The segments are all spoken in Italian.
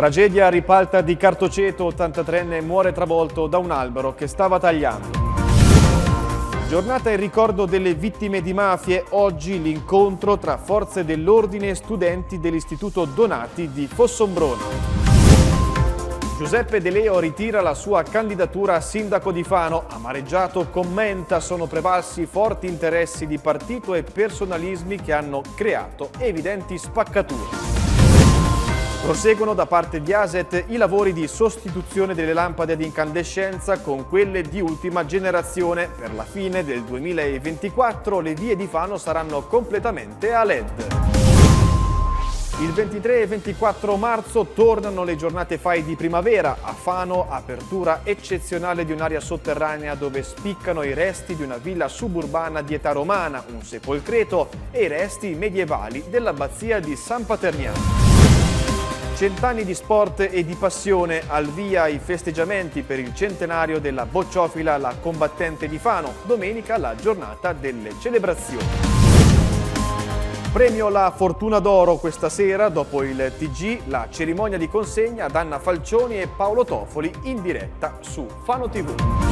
Tragedia a ripalta di Cartoceto, 83enne muore travolto da un albero che stava tagliando. Giornata in ricordo delle vittime di mafie, oggi l'incontro tra forze dell'ordine e studenti dell'Istituto Donati di Fossombrone. Giuseppe De Leo ritira la sua candidatura a sindaco di Fano. Amareggiato commenta sono prevalsi forti interessi di partito e personalismi che hanno creato evidenti spaccature. Proseguono da parte di ASET i lavori di sostituzione delle lampade ad incandescenza con quelle di ultima generazione. Per la fine del 2024 le vie di Fano saranno completamente a LED. Il 23 e 24 marzo tornano le giornate FAI di primavera. A Fano, apertura eccezionale di un'area sotterranea dove spiccano i resti di una villa suburbana di età romana, un sepolcreto e i resti medievali dell'abbazia di San Paterniano. Cent'anni di sport e di passione, al via i festeggiamenti per il centenario della bocciofila La Combattente di Fano, domenica la giornata delle celebrazioni. Premio La Fortuna d'Oro questa sera, dopo il TG, la cerimonia di consegna ad Anna Falcioni e Paolo Tofoli in diretta su Fano TV.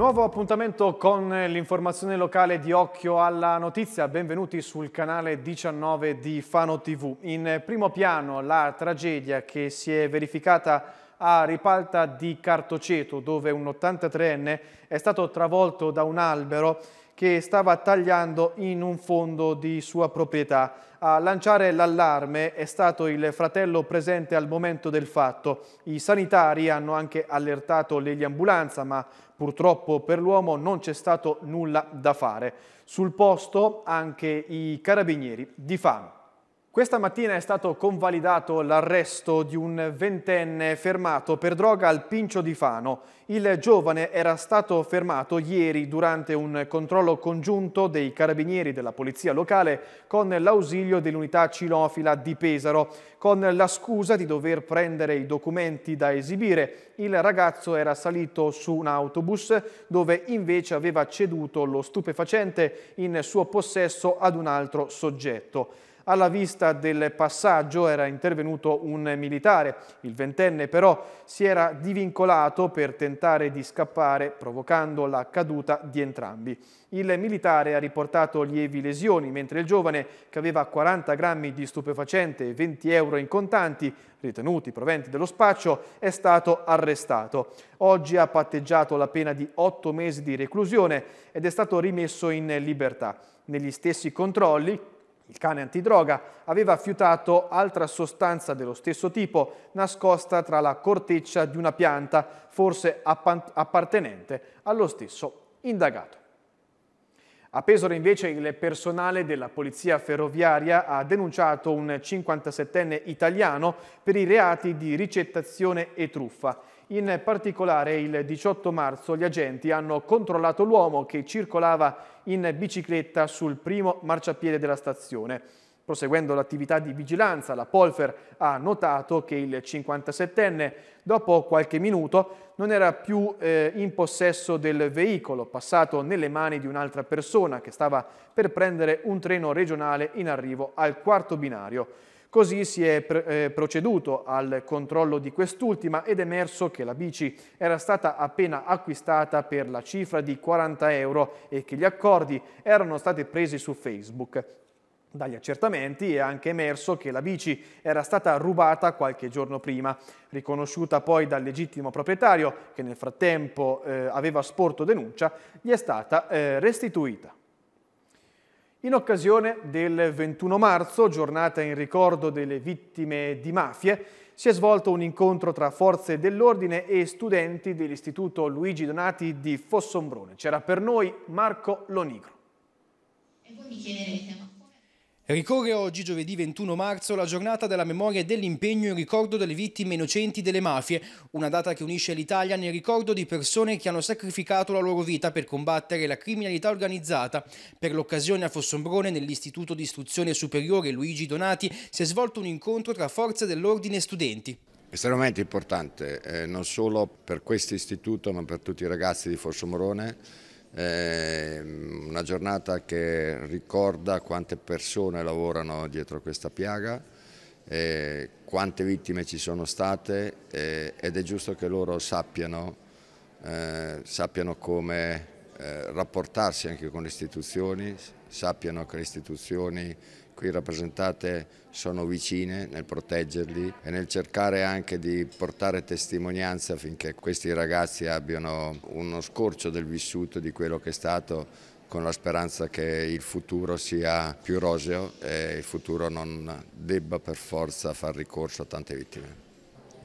Nuovo appuntamento con l'informazione locale di Occhio alla Notizia. Benvenuti sul canale 19 di Fano TV. In primo piano la tragedia che si è verificata a Ripalta di Cartoceto, dove un 83enne è stato travolto da un albero che stava tagliando in un fondo di sua proprietà. A lanciare l'allarme è stato il fratello presente al momento del fatto. I sanitari hanno anche allertato l'eliambulanza, ma purtroppo per l'uomo non c'è stato nulla da fare. Sul posto anche i carabinieri di fame. Questa mattina è stato convalidato l'arresto di un ventenne fermato per droga al Pincio di Fano. Il giovane era stato fermato ieri durante un controllo congiunto dei carabinieri della polizia locale con l'ausilio dell'unità cinofila di Pesaro. Con la scusa di dover prendere i documenti da esibire, il ragazzo era salito su un autobus dove invece aveva ceduto lo stupefacente in suo possesso ad un altro soggetto. Alla vista del passaggio era intervenuto un militare. Il ventenne però si era divincolato per tentare di scappare, provocando la caduta di entrambi. Il militare ha riportato lievi lesioni, mentre il giovane, che aveva 40 grammi di stupefacente e 20 euro in contanti, ritenuti proventi dello spaccio, è stato arrestato. Oggi ha patteggiato la pena di 8 mesi di reclusione ed è stato rimesso in libertà. Negli stessi controlli il cane antidroga aveva fiutato altra sostanza dello stesso tipo nascosta tra la corteccia di una pianta, forse appartenente allo stesso indagato. A Pesaro invece il personale della Polizia Ferroviaria ha denunciato un 57enne italiano per i reati di ricettazione e truffa. In particolare il 18 marzo gli agenti hanno controllato l'uomo che circolava in bicicletta sul primo marciapiede della stazione. Proseguendo l'attività di vigilanza, la Polfer ha notato che il 57enne, dopo qualche minuto, non era più eh, in possesso del veicolo, passato nelle mani di un'altra persona che stava per prendere un treno regionale in arrivo al quarto binario. Così si è eh, proceduto al controllo di quest'ultima ed è emerso che la bici era stata appena acquistata per la cifra di 40 euro e che gli accordi erano stati presi su Facebook. Dagli accertamenti è anche emerso che la bici era stata rubata qualche giorno prima, riconosciuta poi dal legittimo proprietario che nel frattempo eh, aveva sporto denuncia, gli è stata eh, restituita. In occasione del 21 marzo, giornata in ricordo delle vittime di mafie, si è svolto un incontro tra forze dell'ordine e studenti dell'Istituto Luigi Donati di Fossombrone. C'era per noi Marco Lonigro. E voi mi chiederete, ma Ricorre oggi, giovedì 21 marzo, la giornata della memoria e dell'impegno in ricordo delle vittime innocenti delle mafie, una data che unisce l'Italia nel ricordo di persone che hanno sacrificato la loro vita per combattere la criminalità organizzata. Per l'occasione a Fossombrone, nell'Istituto di Istruzione Superiore Luigi Donati, si è svolto un incontro tra forze dell'ordine e studenti. Estremamente importante, eh, non solo per questo istituto ma per tutti i ragazzi di Fossombrone è ehm, una giornata che ricorda quante persone lavorano dietro questa piaga, eh, quante vittime ci sono state eh, ed è giusto che loro sappiano, eh, sappiano come rapportarsi anche con le istituzioni, sappiano che le istituzioni qui rappresentate sono vicine nel proteggerli e nel cercare anche di portare testimonianza affinché questi ragazzi abbiano uno scorcio del vissuto di quello che è stato con la speranza che il futuro sia più roseo e il futuro non debba per forza far ricorso a tante vittime.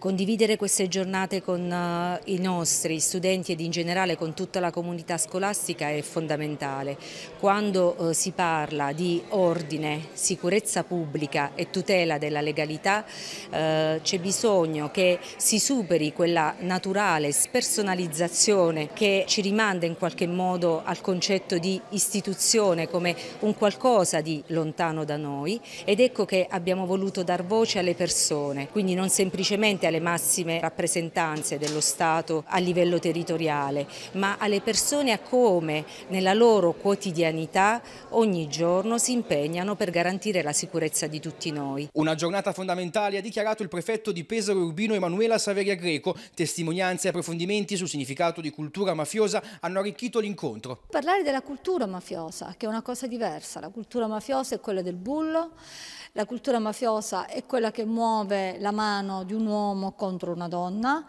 Condividere queste giornate con eh, i nostri studenti ed in generale con tutta la comunità scolastica è fondamentale. Quando eh, si parla di ordine, sicurezza pubblica e tutela della legalità eh, c'è bisogno che si superi quella naturale spersonalizzazione che ci rimanda in qualche modo al concetto di istituzione come un qualcosa di lontano da noi ed ecco che abbiamo voluto dar voce alle persone, quindi non semplicemente alle alle massime rappresentanze dello Stato a livello territoriale, ma alle persone a come nella loro quotidianità ogni giorno si impegnano per garantire la sicurezza di tutti noi. Una giornata fondamentale ha dichiarato il prefetto di Pesaro Urbino Emanuela Saveria Greco. Testimonianze e approfondimenti sul significato di cultura mafiosa hanno arricchito l'incontro. Parlare della cultura mafiosa, che è una cosa diversa, la cultura mafiosa è quella del bullo, la cultura mafiosa è quella che muove la mano di un uomo contro una donna.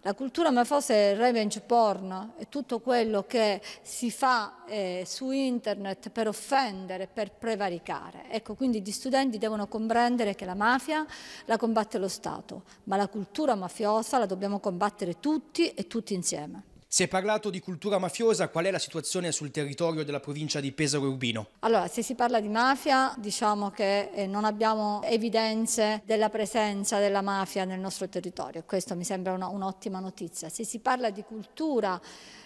La cultura mafiosa è revenge porn, è tutto quello che si fa eh, su internet per offendere, per prevaricare. Ecco, quindi gli studenti devono comprendere che la mafia la combatte lo Stato, ma la cultura mafiosa la dobbiamo combattere tutti e tutti insieme. Si è parlato di cultura mafiosa, qual è la situazione sul territorio della provincia di Pesaro e Urbino? Allora, se si parla di mafia, diciamo che eh, non abbiamo evidenze della presenza della mafia nel nostro territorio, questo mi sembra un'ottima notizia. Se si parla di cultura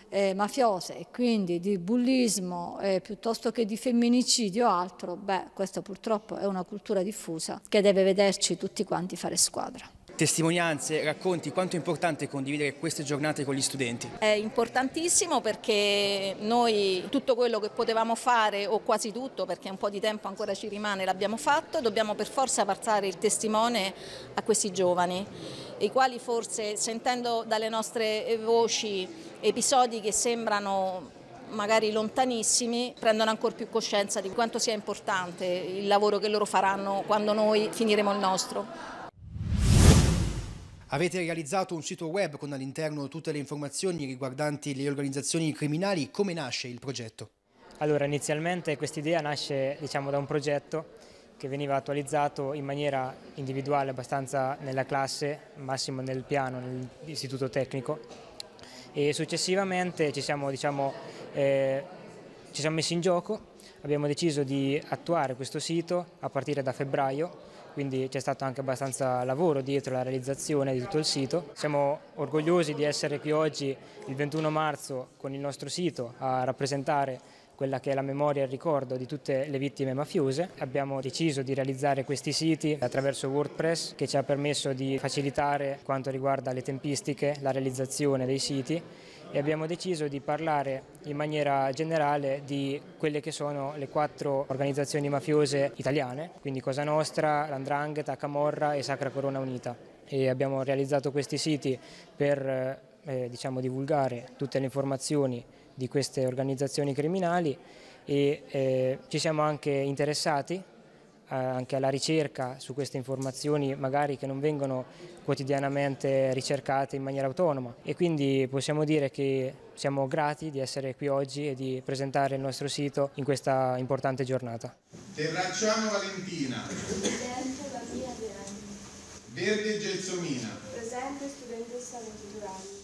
eh, mafiose e quindi di bullismo eh, piuttosto che di femminicidio o altro, beh, questa purtroppo è una cultura diffusa che deve vederci tutti quanti fare squadra testimonianze, racconti, quanto è importante condividere queste giornate con gli studenti? È importantissimo perché noi tutto quello che potevamo fare o quasi tutto perché un po' di tempo ancora ci rimane l'abbiamo fatto, dobbiamo per forza passare il testimone a questi giovani i quali forse sentendo dalle nostre voci episodi che sembrano magari lontanissimi, prendono ancora più coscienza di quanto sia importante il lavoro che loro faranno quando noi finiremo il nostro. Avete realizzato un sito web con all'interno tutte le informazioni riguardanti le organizzazioni criminali. Come nasce il progetto? Allora, inizialmente questa idea nasce diciamo, da un progetto che veniva attualizzato in maniera individuale abbastanza nella classe, massimo nel piano, nell'istituto tecnico e successivamente ci siamo, diciamo, eh, ci siamo messi in gioco, abbiamo deciso di attuare questo sito a partire da febbraio quindi c'è stato anche abbastanza lavoro dietro la realizzazione di tutto il sito. Siamo orgogliosi di essere qui oggi il 21 marzo con il nostro sito a rappresentare quella che è la memoria e il ricordo di tutte le vittime mafiose. Abbiamo deciso di realizzare questi siti attraverso WordPress che ci ha permesso di facilitare quanto riguarda le tempistiche, la realizzazione dei siti e abbiamo deciso di parlare in maniera generale di quelle che sono le quattro organizzazioni mafiose italiane, quindi Cosa Nostra, Landrangheta, Camorra e Sacra Corona Unita. E abbiamo realizzato questi siti per eh, eh, diciamo, divulgare tutte le informazioni di queste organizzazioni criminali e eh, ci siamo anche interessati anche alla ricerca su queste informazioni magari che non vengono quotidianamente ricercate in maniera autonoma e quindi possiamo dire che siamo grati di essere qui oggi e di presentare il nostro sito in questa importante giornata. Terracciano Valentina. Presente la mia Verde Gelsomina. Presente studentessa 22 anni.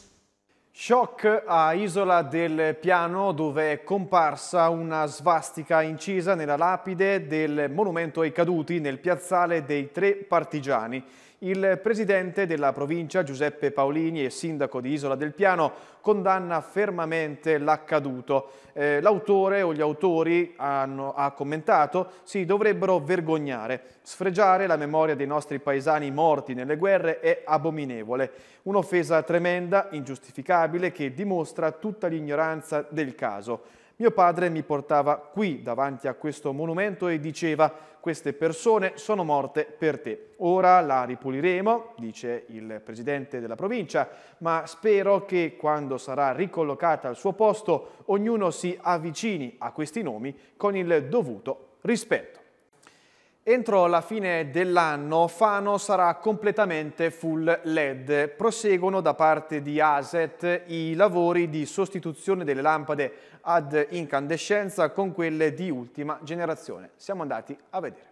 Shock a Isola del Piano dove è comparsa una svastica incisa nella lapide del monumento ai caduti nel piazzale dei tre partigiani. Il presidente della provincia, Giuseppe Paolini, e sindaco di Isola del Piano, condanna fermamente l'accaduto. Eh, L'autore o gli autori, hanno, ha commentato, si dovrebbero vergognare. Sfregiare la memoria dei nostri paesani morti nelle guerre è abominevole. Un'offesa tremenda, ingiustificabile, che dimostra tutta l'ignoranza del caso. Mio padre mi portava qui davanti a questo monumento e diceva queste persone sono morte per te. Ora la ripuliremo, dice il presidente della provincia, ma spero che quando sarà ricollocata al suo posto ognuno si avvicini a questi nomi con il dovuto rispetto. Entro la fine dell'anno Fano sarà completamente full LED. Proseguono da parte di ASET i lavori di sostituzione delle lampade ad incandescenza con quelle di ultima generazione. Siamo andati a vedere.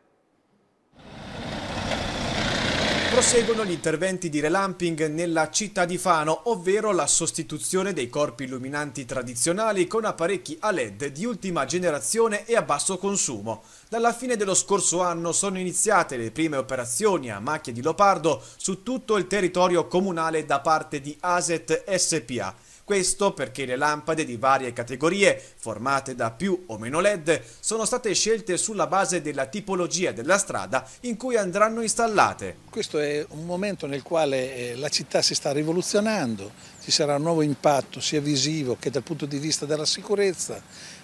Proseguono gli interventi di relamping nella città di Fano, ovvero la sostituzione dei corpi illuminanti tradizionali con apparecchi a LED di ultima generazione e a basso consumo. Dalla fine dello scorso anno sono iniziate le prime operazioni a macchia di Lopardo su tutto il territorio comunale da parte di ASET SPA. Questo perché le lampade di varie categorie, formate da più o meno LED, sono state scelte sulla base della tipologia della strada in cui andranno installate. Questo è un momento nel quale eh, la città si sta rivoluzionando, ci sarà un nuovo impatto sia visivo che dal punto di vista della sicurezza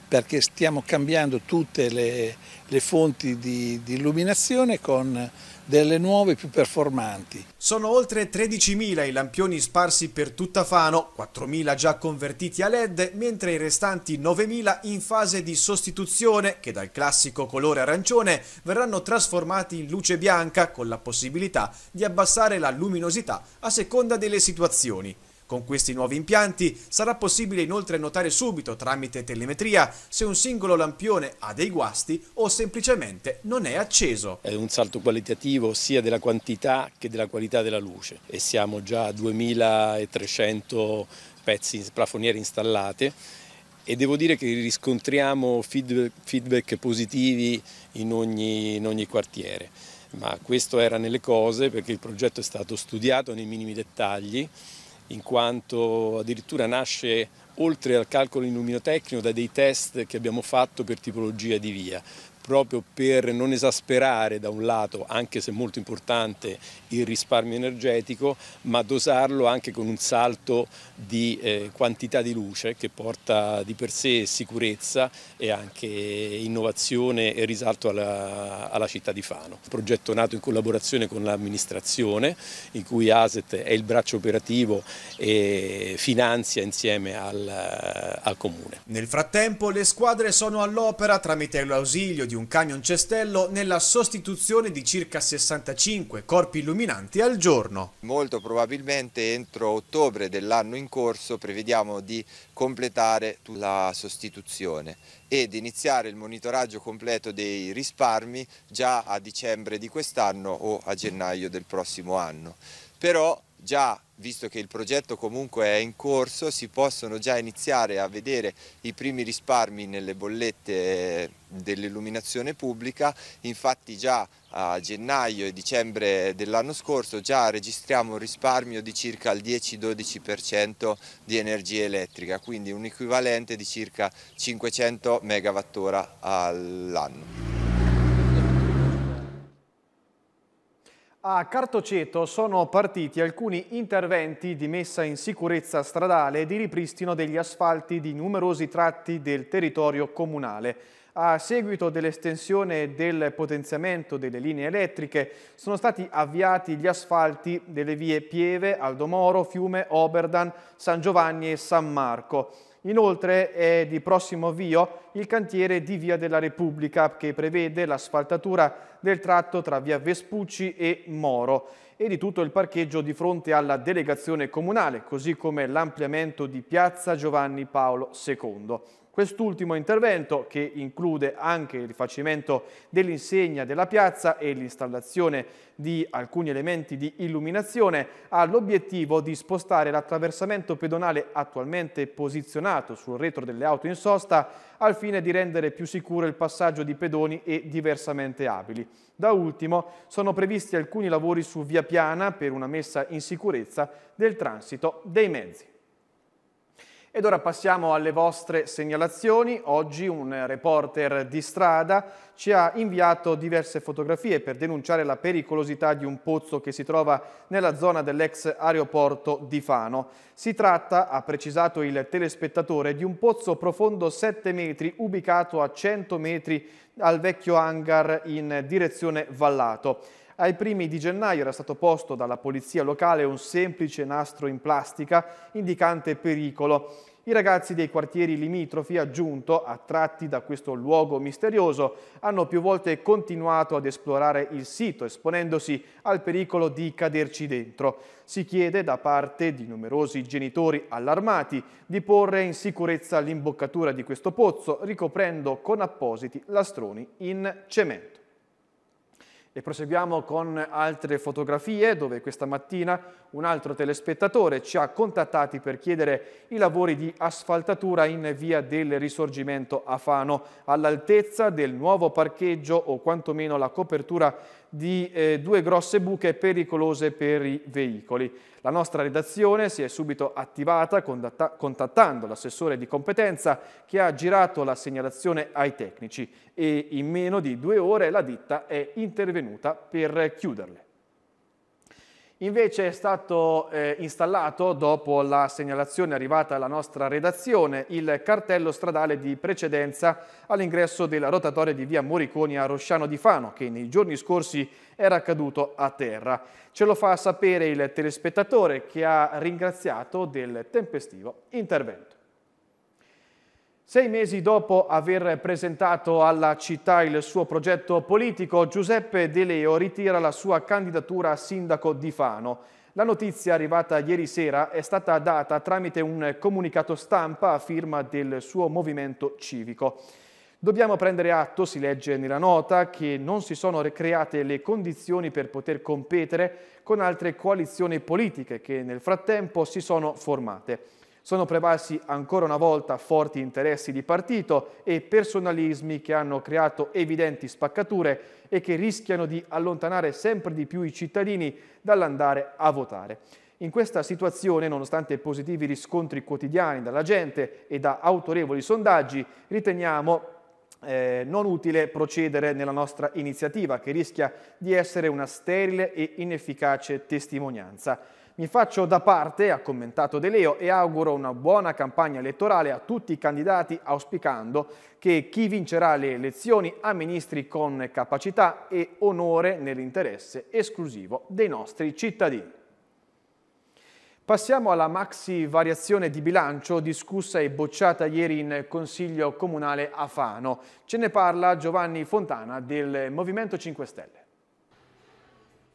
perché stiamo cambiando tutte le, le fonti di, di illuminazione con delle nuove più performanti. Sono oltre 13.000 i lampioni sparsi per tutta Fano, 4.000 già convertiti a LED, mentre i restanti 9.000 in fase di sostituzione che dal classico colore arancione verranno trasformati in luce bianca con la possibilità di abbassare la luminosità a seconda delle situazioni. Con questi nuovi impianti sarà possibile inoltre notare subito tramite telemetria se un singolo lampione ha dei guasti o semplicemente non è acceso. È un salto qualitativo sia della quantità che della qualità della luce e siamo già a 2300 pezzi plafoniere installate e devo dire che riscontriamo feedback, feedback positivi in ogni, in ogni quartiere ma questo era nelle cose perché il progetto è stato studiato nei minimi dettagli in quanto addirittura nasce oltre al calcolo illuminotecnico da dei test che abbiamo fatto per tipologia di via proprio per non esasperare da un lato, anche se molto importante, il risparmio energetico, ma dosarlo anche con un salto di eh, quantità di luce che porta di per sé sicurezza e anche innovazione e risalto alla, alla città di Fano. Un progetto nato in collaborazione con l'amministrazione, in cui ASET è il braccio operativo e finanzia insieme al, al comune. Nel frattempo le squadre sono all'opera tramite l'ausilio di un un camion cestello nella sostituzione di circa 65 corpi illuminanti al giorno. Molto probabilmente entro ottobre dell'anno in corso prevediamo di completare la sostituzione ed iniziare il monitoraggio completo dei risparmi già a dicembre di quest'anno o a gennaio del prossimo anno. Però già visto che il progetto comunque è in corso, si possono già iniziare a vedere i primi risparmi nelle bollette eh, dell'illuminazione pubblica, infatti già a gennaio e dicembre dell'anno scorso già registriamo un risparmio di circa il 10-12% di energia elettrica, quindi un equivalente di circa 500 MWh all'anno. A Cartoceto sono partiti alcuni interventi di messa in sicurezza stradale e di ripristino degli asfalti di numerosi tratti del territorio comunale. A seguito dell'estensione del potenziamento delle linee elettriche sono stati avviati gli asfalti delle vie Pieve, Aldomoro, Fiume, Oberdan, San Giovanni e San Marco. Inoltre è di prossimo avvio il cantiere di Via della Repubblica che prevede l'asfaltatura del tratto tra Via Vespucci e Moro e di tutto il parcheggio di fronte alla delegazione comunale, così come l'ampliamento di Piazza Giovanni Paolo II. Quest'ultimo intervento, che include anche il rifacimento dell'insegna della piazza e l'installazione di alcuni elementi di illuminazione, ha l'obiettivo di spostare l'attraversamento pedonale attualmente posizionato sul retro delle auto in sosta al fine di rendere più sicuro il passaggio di pedoni e diversamente abili. Da ultimo sono previsti alcuni lavori su via piana per una messa in sicurezza del transito dei mezzi. Ed ora passiamo alle vostre segnalazioni. Oggi un reporter di strada ci ha inviato diverse fotografie per denunciare la pericolosità di un pozzo che si trova nella zona dell'ex aeroporto di Fano. Si tratta, ha precisato il telespettatore, di un pozzo profondo 7 metri ubicato a 100 metri al vecchio hangar in direzione Vallato. Ai primi di gennaio era stato posto dalla polizia locale un semplice nastro in plastica indicante pericolo. I ragazzi dei quartieri limitrofi, aggiunto, attratti da questo luogo misterioso, hanno più volte continuato ad esplorare il sito, esponendosi al pericolo di caderci dentro. Si chiede da parte di numerosi genitori allarmati di porre in sicurezza l'imboccatura di questo pozzo, ricoprendo con appositi lastroni in cemento. E proseguiamo con altre fotografie dove questa mattina un altro telespettatore ci ha contattati per chiedere i lavori di asfaltatura in via del Risorgimento a Fano all'altezza del nuovo parcheggio o quantomeno la copertura di eh, due grosse buche pericolose per i veicoli. La nostra redazione si è subito attivata contattando l'assessore di competenza che ha girato la segnalazione ai tecnici e in meno di due ore la ditta è intervenuta per chiuderle. Invece è stato eh, installato, dopo la segnalazione arrivata alla nostra redazione, il cartello stradale di precedenza all'ingresso della rotatoria di via Moriconi a Rosciano di Fano, che nei giorni scorsi era caduto a terra. Ce lo fa sapere il telespettatore che ha ringraziato del tempestivo intervento. Sei mesi dopo aver presentato alla città il suo progetto politico, Giuseppe De Leo ritira la sua candidatura a sindaco di Fano. La notizia arrivata ieri sera è stata data tramite un comunicato stampa a firma del suo movimento civico. Dobbiamo prendere atto, si legge nella nota, che non si sono create le condizioni per poter competere con altre coalizioni politiche che nel frattempo si sono formate. Sono prevalsi ancora una volta forti interessi di partito e personalismi che hanno creato evidenti spaccature e che rischiano di allontanare sempre di più i cittadini dall'andare a votare. In questa situazione, nonostante positivi riscontri quotidiani dalla gente e da autorevoli sondaggi, riteniamo eh, non utile procedere nella nostra iniziativa che rischia di essere una sterile e inefficace testimonianza. Mi faccio da parte, ha commentato De Leo, e auguro una buona campagna elettorale a tutti i candidati auspicando che chi vincerà le elezioni amministri con capacità e onore nell'interesse esclusivo dei nostri cittadini. Passiamo alla maxi variazione di bilancio discussa e bocciata ieri in Consiglio Comunale a Fano. Ce ne parla Giovanni Fontana del Movimento 5 Stelle.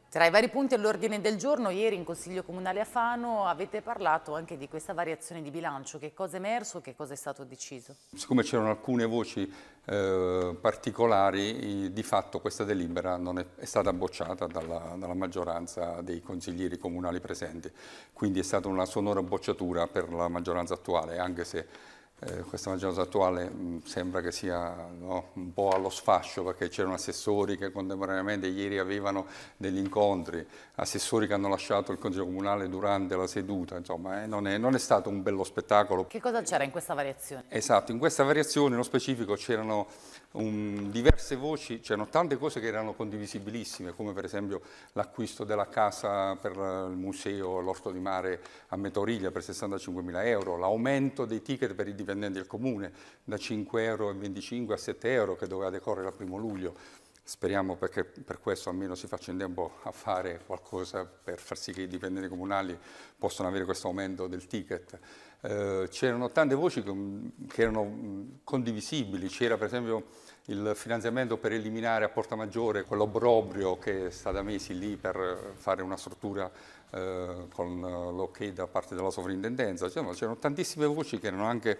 Tra i vari punti all'ordine del giorno, ieri in Consiglio Comunale a Fano avete parlato anche di questa variazione di bilancio. Che cosa è emerso? Che cosa è stato deciso? Siccome c'erano alcune voci eh, particolari, di fatto questa delibera non è, è stata bocciata dalla, dalla, maggioranza dei consiglieri comunali presenti. Quindi è stata una sonora bocciatura per la maggioranza attuale, anche se eh, questa maggioranza attuale mh, mm, sembra che sia no, un po' allo sfascio perché c'erano assessori che contemporaneamente ieri avevano degli incontri, assessori che hanno lasciato il Consiglio Comunale durante la seduta, insomma eh, non, è, non, è, stato un bello spettacolo. Che cosa c'era in questa variazione? Esatto, in questa variazione nello specifico c'erano um, diverse voci, c'erano tante cose che erano condivisibilissime, come per esempio l'acquisto della casa per il museo, l'orto di mare a Metoriglia per 65.000 euro, l'aumento dei ticket per i dipendenti del comune da 5,25 euro a 7 euro che doveva decorrere dal primo luglio, Speriamo perché per questo almeno si faccia in tempo a fare qualcosa per far sì che i dipendenti comunali possano avere questo aumento del ticket. Eh, c'erano tante voci che, che erano condivisibili, c'era per esempio il finanziamento per eliminare a Porta Maggiore quell'obbrobrio che sta da mesi lì per fare una struttura eh, con l'ok da parte della sovrintendenza, c'erano tantissime voci che erano anche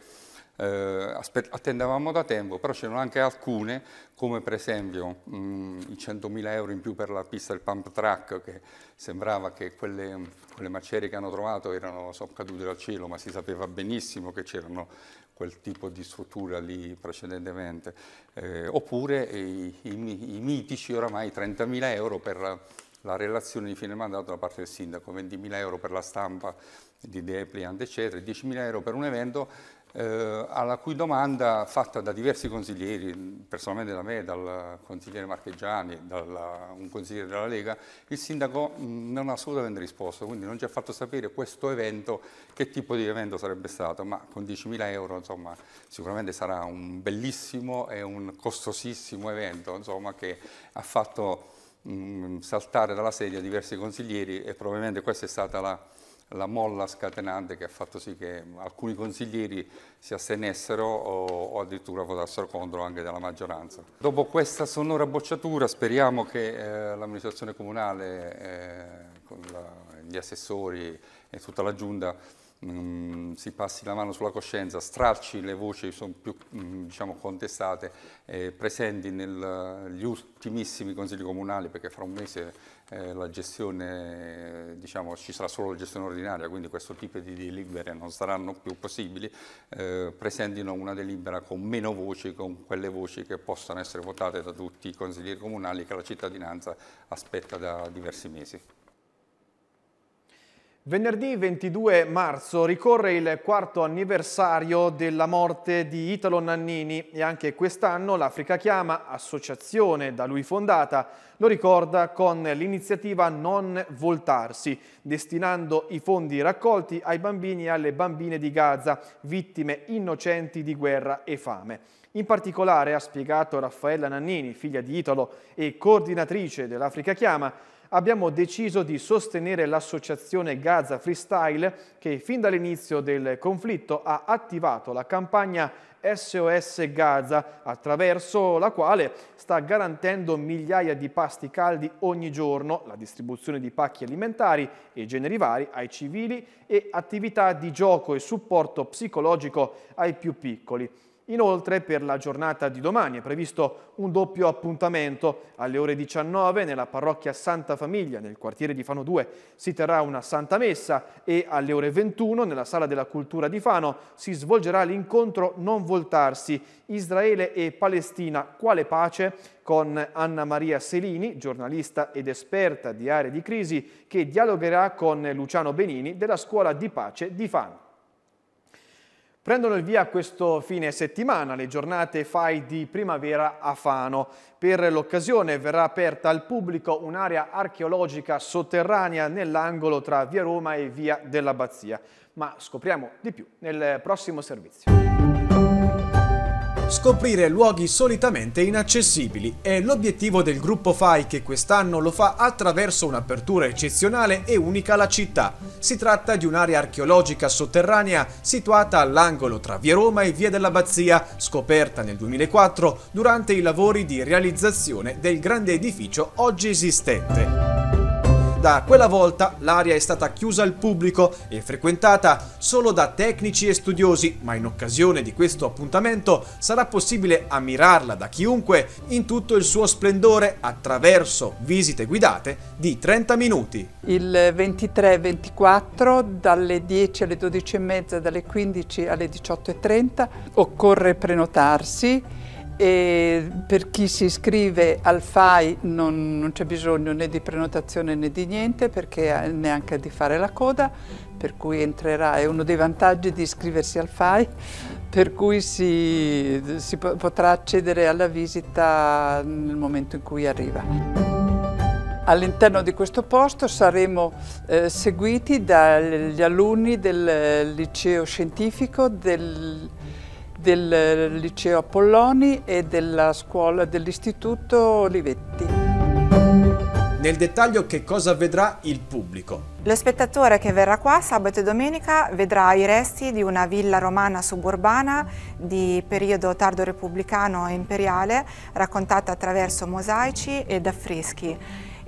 eh, attendevamo da tempo, però c'erano anche alcune, come per esempio mh, mm, i 100.000 euro in più per la pista del pump track, che sembrava che quelle, quelle macerie che hanno trovato erano so, cadute dal cielo, ma si sapeva benissimo che c'erano quel tipo di struttura lì precedentemente. Eh, oppure i, i, i, mitici oramai 30.000 euro per la, la relazione di fine mandato da parte del sindaco, 20.000 euro per la stampa di Depliant, eccetera, 10.000 euro per un evento eh, alla cui domanda fatta da diversi consiglieri, personalmente da me, dal consigliere Marchegiani, da un consigliere della Lega, il sindaco mm, non ha assolutamente risposto, quindi non ci ha fatto sapere questo evento, che tipo di evento sarebbe stato, ma con 10.000 euro insomma, sicuramente sarà un bellissimo e un costosissimo evento insomma, che ha fatto mh, mm, saltare dalla sedia diversi consiglieri e probabilmente questa è stata la la molla scatenante che ha fatto sì che alcuni consiglieri si astenessero o, addirittura votassero contro anche dalla maggioranza. Dopo questa sonora bocciatura speriamo che eh, l'amministrazione comunale, eh, con la, gli assessori e tutta la giunta mh, mm, si passi la mano sulla coscienza, stracci le voci che sono più mh, mm, diciamo, contestate, eh, presenti negli ultimissimi consigli comunali, perché fra un mese eh, la gestione, diciamo, ci sarà solo la gestione ordinaria, quindi questo tipo di delibere non saranno più possibili, eh, presentino una delibera con meno voci, con quelle voci che possono essere votate da tutti i consiglieri comunali che la cittadinanza aspetta da diversi mesi. Venerdì 22 marzo ricorre il quarto anniversario della morte di Italo Nannini e anche quest'anno l'Africa Chiama, associazione da lui fondata, lo ricorda con l'iniziativa Non Voltarsi, destinando i fondi raccolti ai bambini e alle bambine di Gaza, vittime innocenti di guerra e fame. In particolare, ha spiegato Raffaella Nannini, figlia di Italo e coordinatrice dell'Africa Chiama, abbiamo deciso di sostenere l'associazione Gaza Freestyle che fin dall'inizio del conflitto ha attivato la campagna SOS Gaza, attraverso la quale sta garantendo migliaia di pasti caldi ogni giorno, la distribuzione di pacchi alimentari e generi vari ai civili e attività di gioco e supporto psicologico ai più piccoli. Inoltre per la giornata di domani è previsto un doppio appuntamento. Alle ore 19 nella parrocchia Santa Famiglia nel quartiere di Fano 2 si terrà una Santa Messa e alle ore 21 nella Sala della Cultura di Fano si svolgerà l'incontro Non Voltarsi Israele e Palestina, quale pace? con Anna Maria Selini, giornalista ed esperta di aree di crisi, che dialogherà con Luciano Benini della Scuola di Pace di Fano. Prendono il via questo fine settimana le giornate FAI di primavera a Fano. Per l'occasione verrà aperta al pubblico un'area archeologica sotterranea nell'angolo tra via Roma e via dell'Abbazia. Ma scopriamo di più nel prossimo servizio scoprire luoghi solitamente inaccessibili è l'obiettivo del gruppo FAI che quest'anno lo fa attraverso un'apertura eccezionale e unica alla città. Si tratta di un'area archeologica sotterranea situata all'angolo tra Via Roma e Via dell'Abbazia, scoperta nel 2004 durante i lavori di realizzazione del grande edificio oggi esistente. Da quella volta l'area è stata chiusa al pubblico e frequentata solo da tecnici e studiosi, ma in occasione di questo appuntamento sarà possibile ammirarla da chiunque in tutto il suo splendore attraverso visite guidate di 30 minuti. Il 23-24 dalle 10 alle 12 e mezza, dalle 15 alle 18 e 30 occorre prenotarsi e per chi si iscrive al FAI non, non c'è bisogno né di prenotazione né di niente perché neanche di fare la coda per cui entrerà, è uno dei vantaggi di iscriversi al FAI per cui si, si potrà accedere alla visita nel momento in cui arriva. All'interno di questo posto saremo eh, seguiti dagli alunni del liceo scientifico del, del liceo Apolloni e della scuola dell'istituto Olivetti. Nel dettaglio che cosa vedrà il pubblico? Lo spettatore che verrà qua sabato e domenica vedrà i resti di una villa romana suburbana di periodo tardo repubblicano e imperiale raccontata attraverso mosaici ed affreschi.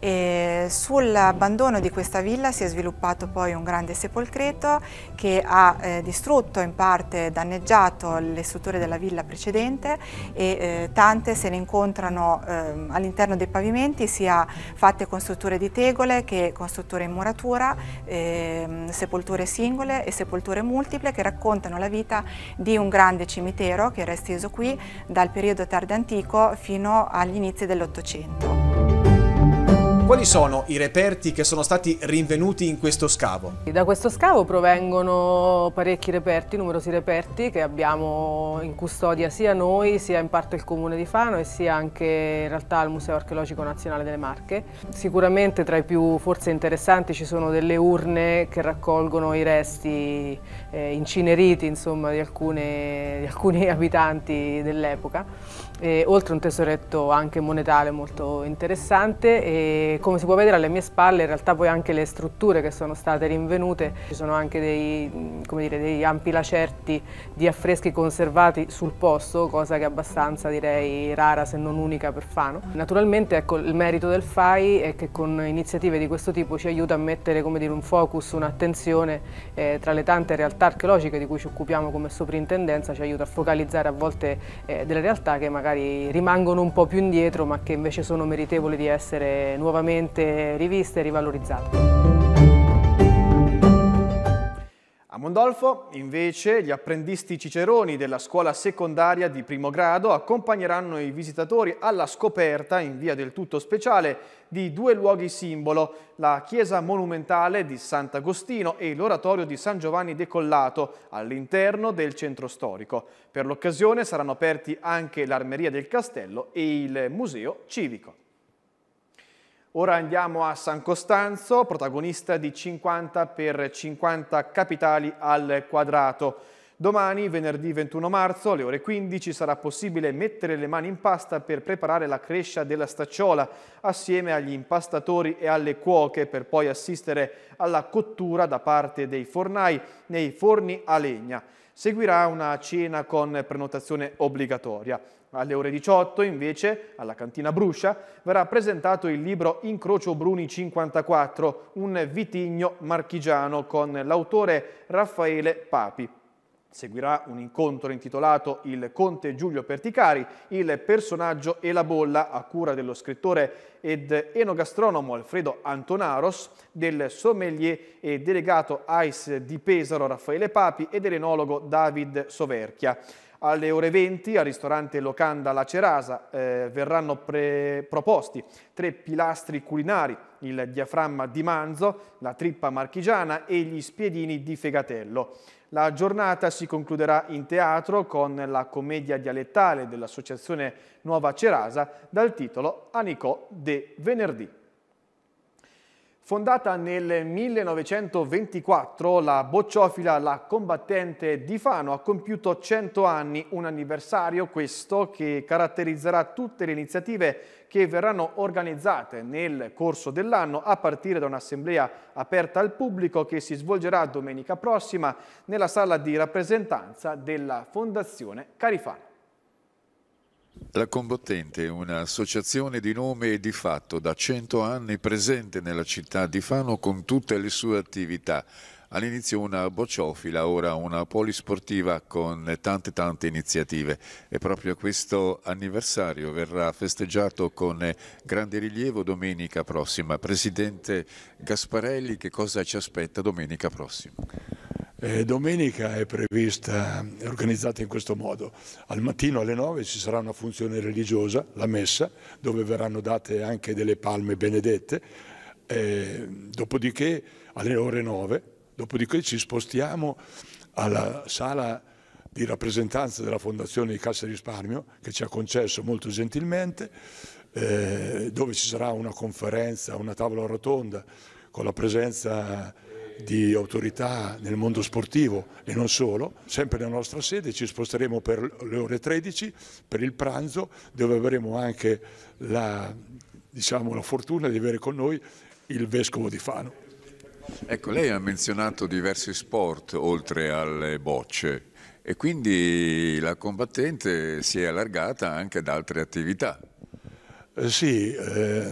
E sull'abbandono di questa villa si è sviluppato poi un grande sepolcreto che ha eh, distrutto, in parte danneggiato le strutture della villa precedente e eh, tante se ne incontrano eh, all'interno dei pavimenti sia fatte con strutture di tegole che con strutture in muratura, ehm, sepolture singole e sepolture multiple che raccontano la vita di un grande cimitero che era esteso qui dal periodo tardo antico fino agli inizi dell'Ottocento. Quali sono i reperti che sono stati rinvenuti in questo scavo? Da questo scavo provengono parecchi reperti, numerosi reperti che abbiamo in custodia sia noi, sia in parte il Comune di Fano e sia anche in realtà il Museo Archeologico Nazionale delle Marche. Sicuramente tra i più forse interessanti ci sono delle urne che raccolgono i resti eh, incineriti insomma, di, alcune, di alcuni abitanti dell'epoca e, oltre un tesoretto anche monetale molto interessante e come si può vedere alle mie spalle in realtà poi anche le strutture che sono state rinvenute, ci sono anche dei, dire, degli ampi lacerti di affreschi conservati sul posto, cosa che è abbastanza direi rara se non unica per Fano. Naturalmente ecco, il merito del FAI è che con iniziative di questo tipo ci aiuta a mettere dire, un focus, un'attenzione eh, tra le tante realtà archeologiche di cui ci occupiamo come soprintendenza, ci aiuta a focalizzare a volte eh, delle realtà che magari magari rimangono un po' più indietro ma che invece sono meritevoli di essere nuovamente riviste e rivalorizzate. A Mondolfo, invece, gli apprendisti ciceroni della scuola secondaria di primo grado accompagneranno i visitatori alla scoperta, in via del tutto speciale, di due luoghi simbolo, la chiesa monumentale di Sant'Agostino e l'oratorio di San Giovanni Decollato, all'interno del centro storico. Per l'occasione saranno aperti anche l'armeria del castello e il museo civico. Ora andiamo a San Costanzo, protagonista di 50 per 50 capitali al quadrato. Domani, venerdì 21 marzo, alle ore 15, sarà possibile mettere le mani in pasta per preparare la crescia della stacciola, assieme agli impastatori e alle cuoche, per poi assistere alla cottura da parte dei fornai nei forni a legna. Seguirà una cena con prenotazione obbligatoria. Alle ore 18, invece, alla cantina Bruscia, verrà presentato il libro Incrocio Bruni 54, un vitigno marchigiano con l'autore Raffaele Papi. Seguirà un incontro intitolato Il Conte Giulio Perticari, il personaggio e la bolla a cura dello scrittore ed enogastronomo Alfredo Antonaros, del sommelier e delegato ICE di Pesaro Raffaele Papi e dell'enologo David Soverchia. Alle ore 20 al ristorante Locanda La Cerasa eh, verranno proposti tre pilastri culinari, il diaframma di manzo, la trippa marchigiana e gli spiedini di fegatello. La giornata si concluderà in teatro con la commedia dialettale dell'associazione Nuova Cerasa dal titolo Anicò de Venerdì. Fondata nel 1924, la bocciofila La Combattente di Fano ha compiuto 100 anni, un anniversario questo che caratterizzerà tutte le iniziative che verranno organizzate nel corso dell'anno a partire da un'assemblea aperta al pubblico che si svolgerà domenica prossima nella sala di rappresentanza della Fondazione Carifano. La Combattente è un'associazione di nome e di fatto da 100 anni presente nella città di Fano con tutte le sue attività. All'inizio una bocciofila, ora una polisportiva con tante tante iniziative e proprio questo anniversario verrà festeggiato con grande rilievo domenica prossima. Presidente Gasparelli, che cosa ci aspetta domenica prossima? Eh, domenica è prevista, è organizzata in questo modo. Al mattino alle 9 ci sarà una funzione religiosa, la messa, dove verranno date anche delle palme benedette. Eh, dopodiché alle ore 9, dopodiché ci spostiamo alla sala di rappresentanza della Fondazione di Cassa Risparmio che ci ha concesso molto gentilmente, eh, dove ci sarà una conferenza, una tavola rotonda con la presenza di autorità nel mondo sportivo e non solo, sempre nella nostra sede, ci sposteremo per le ore 13 per il pranzo dove avremo anche la, diciamo, la fortuna di avere con noi il Vescovo di Fano. Ecco, lei ha menzionato diversi sport oltre alle bocce e quindi la combattente si è allargata anche ad altre attività. Eh, sì, eh,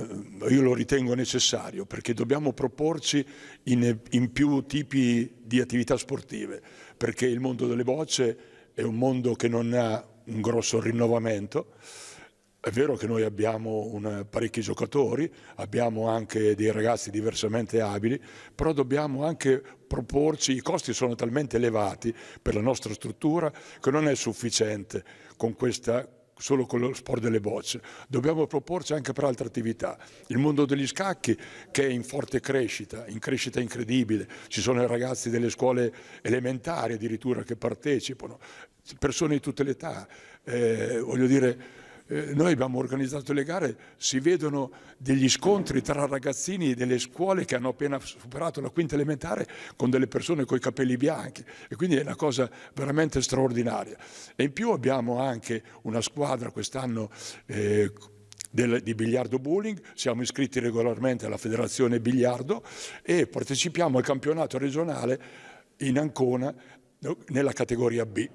io lo ritengo necessario perché dobbiamo proporci in, in più tipi di attività sportive, perché il mondo delle bocce è un mondo che non ha un grosso rinnovamento. È vero che noi abbiamo un, parecchi giocatori, abbiamo anche dei ragazzi diversamente abili, però dobbiamo anche proporci, i costi sono talmente elevati per la nostra struttura che non è sufficiente con questa solo con lo sport delle bocce, dobbiamo proporci anche per altre attività. Il mondo degli scacchi che è in forte crescita, in crescita incredibile, ci sono i ragazzi delle scuole elementari addirittura che partecipano, persone di tutte le età, eh, voglio dire eh, noi abbiamo organizzato le gare, si vedono degli scontri tra ragazzini delle scuole che hanno appena superato la quinta elementare con delle persone con i capelli bianchi e quindi è una cosa veramente straordinaria. E in più abbiamo anche una squadra quest'anno eh, di biliardo bowling, siamo iscritti regolarmente alla federazione biliardo e partecipiamo al campionato regionale in Ancona nella categoria B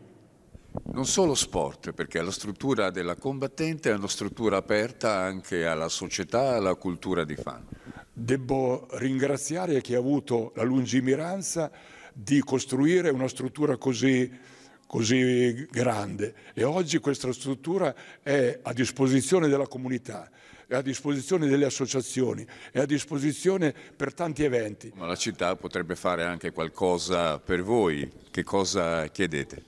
non solo sport, perché la struttura della combattente è una struttura aperta anche alla società, alla cultura di fan. Devo ringraziare chi ha avuto la lungimiranza di costruire una struttura così, così grande e oggi questa struttura è a disposizione della comunità è a disposizione delle associazioni, è a disposizione per tanti eventi. Ma la città potrebbe fare anche qualcosa per voi, che cosa chiedete?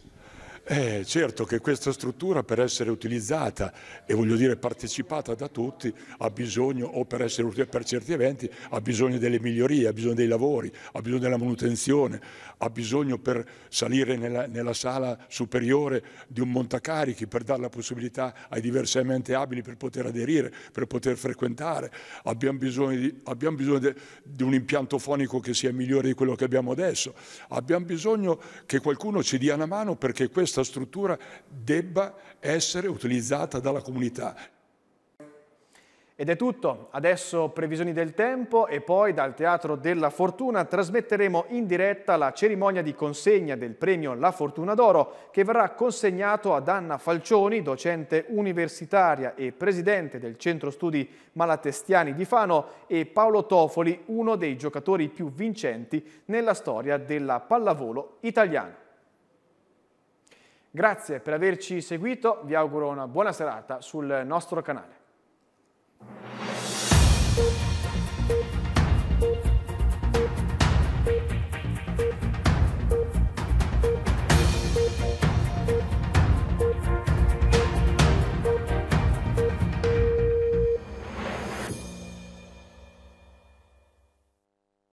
Eh, certo che questa struttura per essere utilizzata e voglio dire partecipata da tutti ha bisogno, o per essere utile per certi eventi, ha bisogno delle migliorie, ha bisogno dei lavori, ha bisogno della manutenzione, ha bisogno per salire nella, nella sala superiore di un montacarichi, per dare la possibilità ai diversamente abili per poter aderire, per poter frequentare, abbiamo bisogno di, abbiamo bisogno de, di un impianto fonico che sia migliore di quello che abbiamo adesso, abbiamo bisogno che qualcuno ci dia una mano perché questa struttura debba essere utilizzata dalla comunità. Ed è tutto, adesso previsioni del tempo e poi dal Teatro della Fortuna trasmetteremo in diretta la cerimonia di consegna del premio La Fortuna d'Oro che verrà consegnato ad Anna Falcioni, docente universitaria e presidente del Centro Studi Malatestiani di Fano e Paolo Tofoli, uno dei giocatori più vincenti nella storia della pallavolo italiana. Grazie per averci seguito, vi auguro una buona serata sul nostro canale. thank you